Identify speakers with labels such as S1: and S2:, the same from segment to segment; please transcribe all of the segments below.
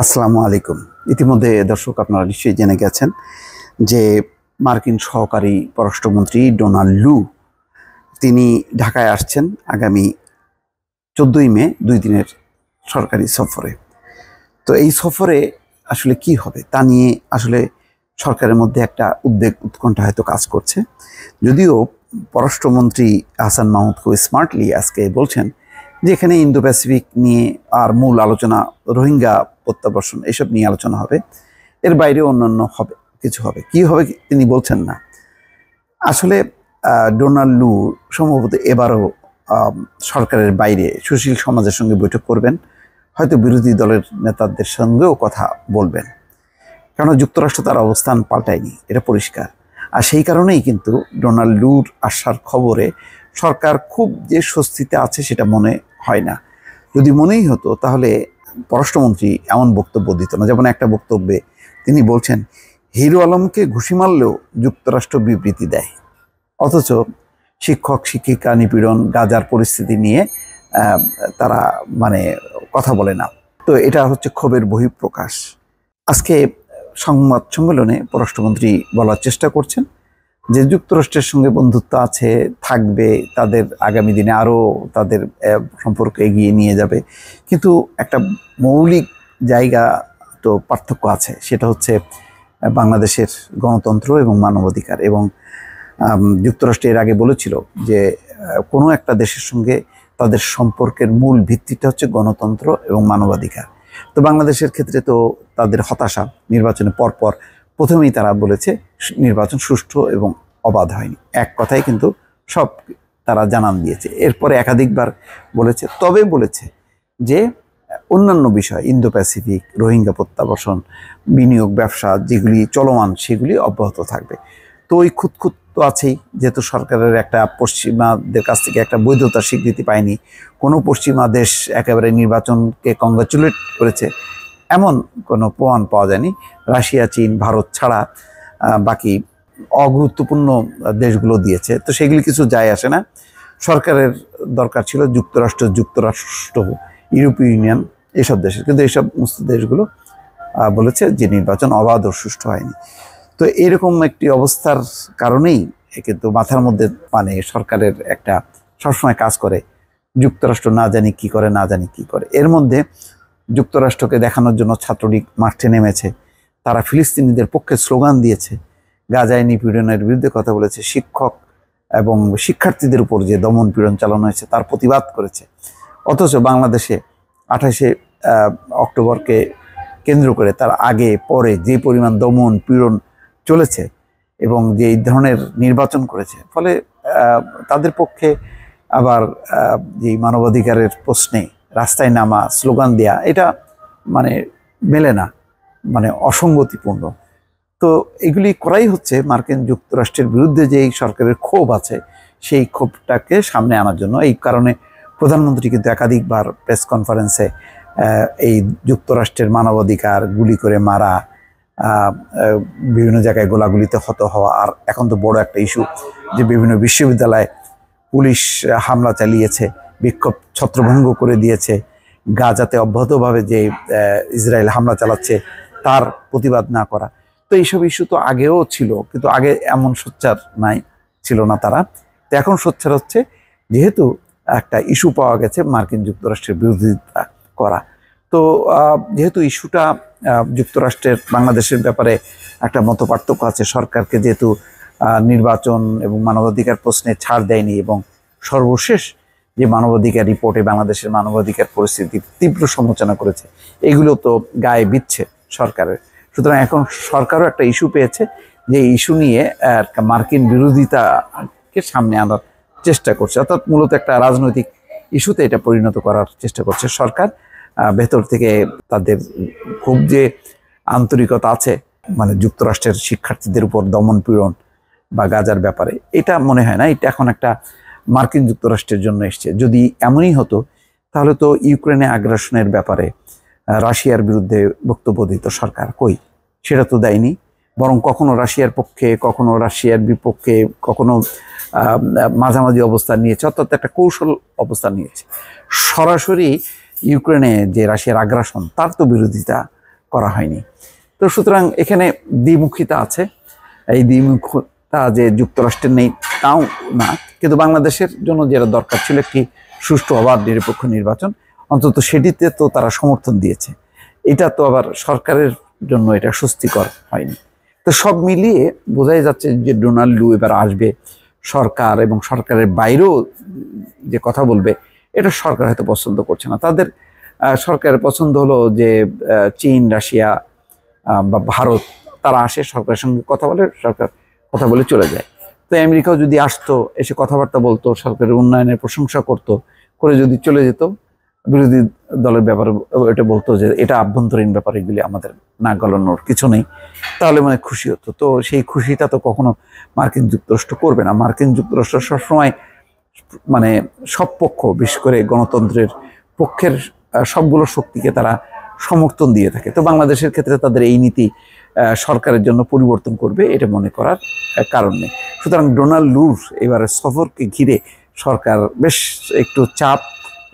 S1: আসসালামু আলাইকুম ইতিমধ্যে দর্শক আপনারা নিশ্চয়ই জেনে গেছেন যে মার্কিন সহকারী পররাষ্ট্রমন্ত্রী ডোনাল্ড লু তিনি ঢাকায় আসছেন আগামী চোদ্দোই মে দুই দিনের সরকারি সফরে তো এই সফরে আসলে কি হবে তা নিয়ে আসলে সরকারের মধ্যে একটা উদ্বেগ উৎকণ্ঠা হয়তো কাজ করছে যদিও পররাষ্ট্রমন্ত্রী হাসান মাহমুদ খুব স্মার্টলি আজকে বলছেন যে এখানে ইন্দো প্যাসিফিক নিয়ে আর মূল আলোচনা রোহিঙ্গা প্রত্যাবর্ষণ এসব নিয়ে আলোচনা হবে এর বাইরে অন্যান্য হবে কিছু হবে কি হবে তিনি বলছেন না আসলে ডোনাল্ড লু সম্ভবত এবারও সরকারের বাইরে সুশীল সমাজের সঙ্গে বৈঠক করবেন হয়তো বিরোধী দলের নেতাদের সঙ্গেও কথা বলবেন কেন যুক্তরাষ্ট্র তার অবস্থান পাল্টায়নি এটা পরিষ্কার আর সেই কারণেই কিন্তু ডোনাল্ড লুর আসার খবরে সরকার খুব যে স্বস্তিতে আছে সেটা মনে হয় না যদি মনেই হতো তাহলে পররাষ্ট্রমন্ত্রী এমন বক্তব্য দিত না যেমন একটা বক্তব্যে তিনি বলছেন হিরু আলমকে ঘুষি মারলেও যুক্তরাষ্ট্র বিবৃতি দেয় অথচ শিক্ষক শিক্ষিকা নিপীড়ন গাজার পরিস্থিতি নিয়ে তারা মানে কথা বলে না তো এটা হচ্ছে ক্ষোভের বহিঃপ্রকাশ আজকে সংবাদ সম্মেলনে পররাষ্ট্রমন্ত্রী বলার চেষ্টা করছেন যে যুক্তরাষ্ট্রের সঙ্গে বন্ধুত্ব আছে থাকবে তাদের আগামী দিনে আরও তাদের সম্পর্ক এগিয়ে নিয়ে যাবে কিন্তু একটা মৌলিক জায়গা তো পার্থক্য আছে সেটা হচ্ছে বাংলাদেশের গণতন্ত্র এবং মানবাধিকার এবং যুক্তরাষ্ট্র এর আগে বলেছিল যে কোনো একটা দেশের সঙ্গে তাদের সম্পর্কের মূল ভিত্তিটা হচ্ছে গণতন্ত্র এবং মানবাধিকার তো বাংলাদেশের ক্ষেত্রে তো তাদের হতাশা নির্বাচনে পরপর প্রথমেই তারা বলেছে নির্বাচন সুষ্ঠু এবং অবাধ হয়নি এক কথায় কিন্তু সব তারা জানান দিয়েছে এরপরে একাধিকবার বলেছে তবে বলেছে যে অন্যান্য বিষয় ইন্দো প্যাসিফিক রোহিঙ্গা প্রত্যাবাসন বিনিয়োগ ব্যবসা যেগুলি চলমান সেগুলি অব্যাহত থাকবে তো ওই খুঁতখুত তো আছেই যেহেতু সরকারের একটা পশ্চিমাদের কাছ থেকে একটা বৈধতার স্বীকৃতি পায়নি কোনো পশ্চিমা দেশ একেবারে নির্বাচনকে কংগ্রাচুলেট করেছে এমন কোনো প্রমাণ পাওয়া যায়নি রাশিয়া চীন ভারত ছাড়া বাকি অগুরুত্বপূর্ণ দেশগুলো দিয়েছে তো সেগুলি কিছু যায় আসে না সরকারের দরকার ছিল যুক্তরাষ্ট্র যুক্তরাষ্ট্র ইউরোপীয় ইউনিয়ন এসব দেশের কিন্তু এইসব সমস্ত দেশগুলো বলেছে যে নির্বাচন অবাধ ও সুষ্ঠু হয়নি তো এরকম একটি অবস্থার কারণেই কিন্তু মাথার মধ্যে মানে সরকারের একটা সবসময় কাজ করে যুক্তরাষ্ট্র না জানি কি করে না জানি কি করে এর মধ্যে যুক্তরাষ্ট্রকে দেখানোর জন্য ছাত্রলীগ মাঠে নেমেছে তারা ফিলিস্তিনিদের পক্ষে স্লোগান দিয়েছে গাজায় নিপীড়নের বিরুদ্ধে কথা বলেছে শিক্ষক এবং শিক্ষার্থীদের উপর যে দমন পীড়ন চালানো হয়েছে তার প্রতিবাদ করেছে অথচ বাংলাদেশে আঠাশে অক্টোবরকে কেন্দ্র করে তার আগে পরে যে পরিমাণ দমন পীড়ন চলেছে এবং যে এই ধরনের নির্বাচন করেছে ফলে তাদের পক্ষে আবার যে মানবাধিকারের প্রশ্নে রাস্তায় নামা স্লোগান দেয়া এটা মানে মেলে না মানে অসঙ্গতিপূর্ণ তো এগুলি করাই হচ্ছে মার্কিন যুক্তরাষ্ট্রের বিরুদ্ধে যে এই সরকারের ক্ষোভ আছে সেই ক্ষোভটাকে সামনে আনার জন্য এই কারণে প্রধানমন্ত্রী কিন্তু একাধিকবার প্রেস কনফারেন্সে এই যুক্তরাষ্ট্রের মানবাধিকার গুলি করে মারা বিভিন্ন জায়গায় গোলাগুলিতে হত হওয়া আর এখন তো বড় একটা ইস্যু যে বিভিন্ন বিশ্ববিদ্যালয়ে পুলিশ হামলা চালিয়েছে বিক্ষোভ ছত্রভঙ্গ করে দিয়েছে গাজাতে অব্যাহতভাবে যে ইসরায়েল হামলা চালাচ্ছে তার প্রতিবাদ না করা তো এইসব ইস্যু তো আগেও ছিল কিন্তু আগে এমন সোচ্চার নাই ছিল না তারা তো এখন সোচ্চার হচ্ছে যেহেতু একটা ইস্যু পাওয়া গেছে মার্কিন যুক্তরাষ্ট্রের বিরোধিতা করা তো যেহেতু ইস্যুটা যুক্তরাষ্ট্রের বাংলাদেশের ব্যাপারে একটা মত পার্থক্য আছে সরকারকে যেহেতু নির্বাচন এবং মানবাধিকার প্রশ্নে ছাড় দেয়নি এবং সর্বশেষ যে মানবাধিকার রিপোর্টে বাংলাদেশের মানবাধিকার পরিস্থিতি তীব্র সমালোচনা করেছে এগুলো তো গায়ে বিচ্ছে সরকারের সুতরাং এখন সরকারও একটা ইস্যু পেয়েছে যে ইস্যু নিয়ে মার্কিন বিরোধিতাকে সামনে আনার চেষ্টা করছে অর্থাৎ মূলত একটা রাজনৈতিক ইস্যুতে এটা পরিণত করার চেষ্টা করছে সরকার ভেতর থেকে তাদের খুব যে আন্তরিকতা আছে মানে যুক্তরাষ্ট্রের শিক্ষার্থীদের উপর দমন পীড়ন বা গাজার ব্যাপারে এটা মনে হয় না এটা এখন একটা মার্কিন যুক্তরাষ্ট্রের জন্য এসছে যদি এমনই হতো তাহলে তো ইউক্রেনে আগ্রাসনের ব্যাপারে রাশিয়ার বিরুদ্ধে বক্তব্য দিত সরকার কই সেটা তো দেয়নি বরং কখনো রাশিয়ার পক্ষে কখনো রাশিয়ার বিপক্ষে কখনো মাঝামাঝি অবস্থান নিয়েছে অর্থাৎ একটা কৌশল অবস্থান নিয়েছে সরাসরি ইউক্রেনে যে রাশিয়ার আগ্রাসন তার তো বিরোধিতা করা হয়নি তো সুতরাং এখানে দ্বিমুখিতা আছে এই দ্বিমুখ যে যুক্তরাষ্ট্রের নেই তাও না কিন্তু বাংলাদেশের জন্য যেটা দরকার ছিল একটি সুষ্ঠু অবাধ নিরপেক্ষ নির্বাচন অন্তত সেটিতে তো তারা সমর্থন দিয়েছে এটা তো আবার সরকারের জন্য এটা স্বস্তিকর হয়নি তো সব মিলিয়ে বোঝাই যাচ্ছে যে ডোনাল্ড লু এবার আসবে সরকার এবং সরকারের বাইরেও যে কথা বলবে এটা সরকার হয়তো পছন্দ করছে না তাদের সরকারের পছন্দ হলো যে চীন রাশিয়া বা ভারত তারা আসে সরকারের সঙ্গে কথা বলে সরকার কথা বলে চলে যায় তো আমেরিকাও যদি আসতো এসে কথাবার্তা বলতো সরকারের উন্নয়নের প্রশংসা করত করে যদি চলে যেত বিরোধী দলের ব্যাপারে এটা বলতো যে এটা আভ্যন্তরীণ ব্যাপার এগুলি আমাদের না গলানোর কিছু নেই তাহলে মানে খুশি হতো তো সেই খুশিটা তো কখনো মার্কিন যুক্তরাষ্ট্র করবে না মার্কিন যুক্তরাষ্ট্র সবসময় মানে সব পক্ষ বিশেষ করে গণতন্ত্রের পক্ষের সবগুলো শক্তিকে তারা সমর্থন দিয়ে থাকে তো বাংলাদেশের ক্ষেত্রে তাদের এই নীতি সরকারের জন্য পরিবর্তন করবে এটা মনে করার কারণ নেই সুতরাং ডোনাল্ড লুর এবারে সফরকে ঘিরে সরকার বেশ একটু চাপ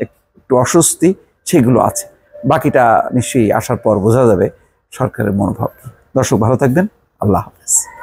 S1: একটু অস্বস্তি সেগুলো আছে বাকিটা নিশ্চয়ই আসার পর বোঝা যাবে সরকারের মনোভাব দর্শক ভালো থাকবেন আল্লাহ হাফেজ